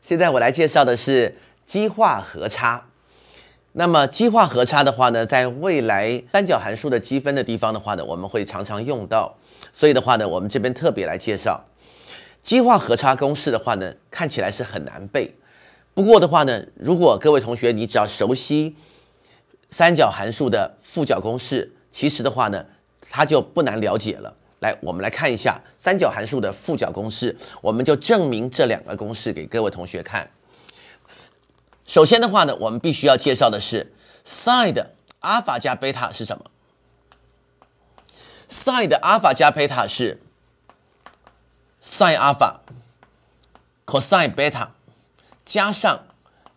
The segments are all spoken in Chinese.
现在我来介绍的是基化和差。那么基化和差的话呢，在未来三角函数的积分的地方的话呢，我们会常常用到。所以的话呢，我们这边特别来介绍基化和差公式的话呢，看起来是很难背。不过的话呢，如果各位同学你只要熟悉三角函数的复角公式，其实的话呢，它就不难了解了。来，我们来看一下三角函数的复角公式，我们就证明这两个公式给各位同学看。首先的话呢，我们必须要介绍的是 sin 阿尔法加贝塔是什么？sin 阿尔法加贝塔是 sin 阿尔法 cos 贝塔加上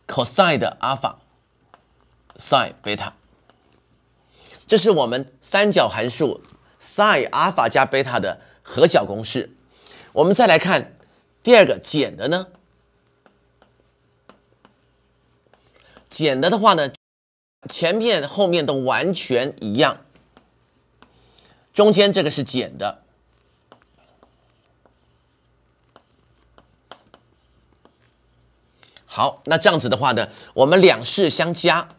cosine 阿尔法 sin 贝塔。这是我们三角函数。sin 阿尔法加贝塔的和角公式，我们再来看第二个减的呢？减的的话呢，前面后面都完全一样，中间这个是减的。好，那这样子的话呢，我们两式相加，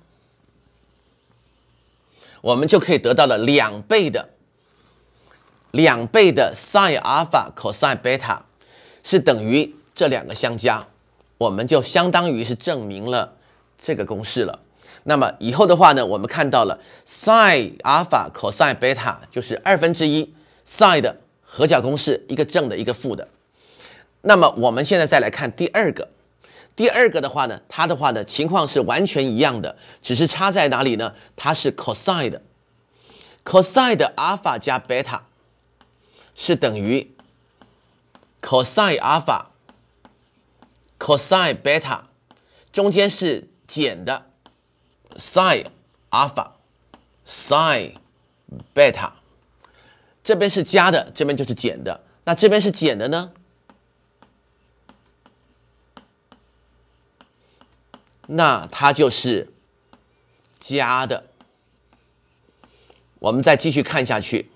我们就可以得到了两倍的。两倍的 sine 尔法 c o s 贝塔是等于这两个相加，我们就相当于是证明了这个公式了。那么以后的话呢，我们看到了 sine 尔法 c o s 贝塔就是二分之一 sine 和角公式，一个正的一个负的。那么我们现在再来看第二个，第二个的话呢，它的话呢情况是完全一样的，只是差在哪里呢？它是 cosine 的 cosine 法 l p 加 beta。是等于 cosine alpha cosine beta，中间是减的 sin alpha sin beta，这边是加的，这边就是减的。那这边是减的呢？那它就是加的。我们再继续看下去。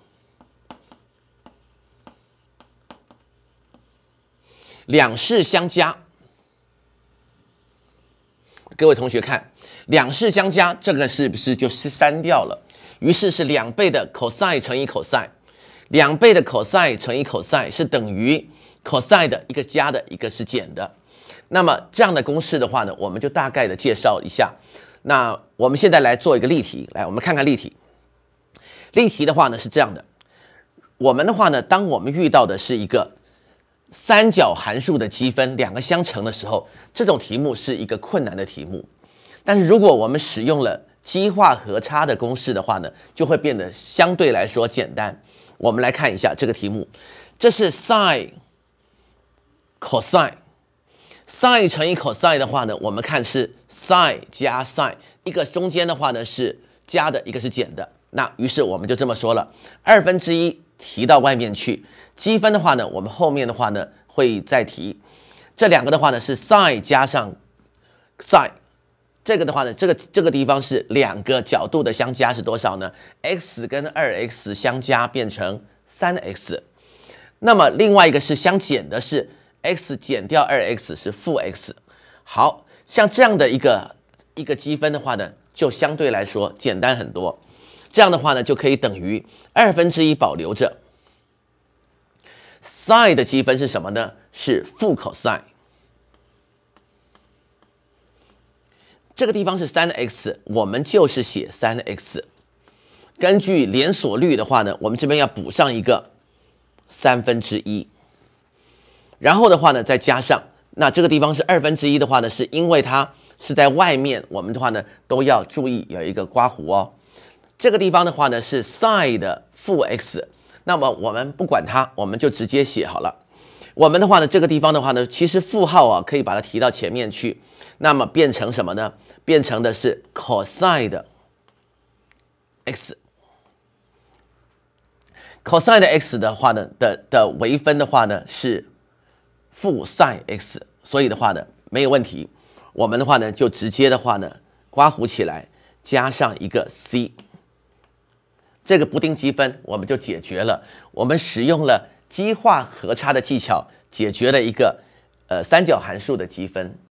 两式相加，各位同学看，两式相加，这个是不是就是删掉了？于是是两倍的 cos 乘以 cos，两倍的 cos 乘以 cos 是等于 cos 的一个加的一个是减的。那么这样的公式的话呢，我们就大概的介绍一下。那我们现在来做一个例题，来我们看看例题。例题的话呢是这样的，我们的话呢，当我们遇到的是一个。三角函数的积分，两个相乘的时候，这种题目是一个困难的题目。但是如果我们使用了积化和差的公式的话呢，就会变得相对来说简单。我们来看一下这个题目，这是 sin、cosine、sin 乘以 cosine 的话呢，我们看是 sin 加 sin，一个中间的话呢是加的，一个是减的。那于是我们就这么说了，二分之一。提到外面去积分的话呢，我们后面的话呢会再提。这两个的话呢是 sin 加上 sin，这个的话呢，这个这个地方是两个角度的相加是多少呢？x 跟 2x 相加变成 3x，那么另外一个是相减的，是 x 减掉 2x 是负 x。好像这样的一个一个积分的话呢，就相对来说简单很多。这样的话呢，就可以等于二分之一保留着。sin 的积分是什么呢？是负 cos。这个地方是三 x，我们就是写三 x。根据连锁率的话呢，我们这边要补上一个三分之一。然后的话呢，再加上那这个地方是二分之一的话呢，是因为它是在外面，我们的话呢都要注意有一个刮弧哦。这个地方的话呢是 sin 的负 x，那么我们不管它，我们就直接写好了。我们的话呢，这个地方的话呢，其实负号啊可以把它提到前面去，那么变成什么呢？变成的是 cos 的 x，cos 的 x 的话呢的的微分的话呢是负 sinx，所以的话呢没有问题。我们的话呢就直接的话呢刮弧起来，加上一个 c。这个不定积分我们就解决了，我们使用了积化和差的技巧，解决了一个，呃，三角函数的积分。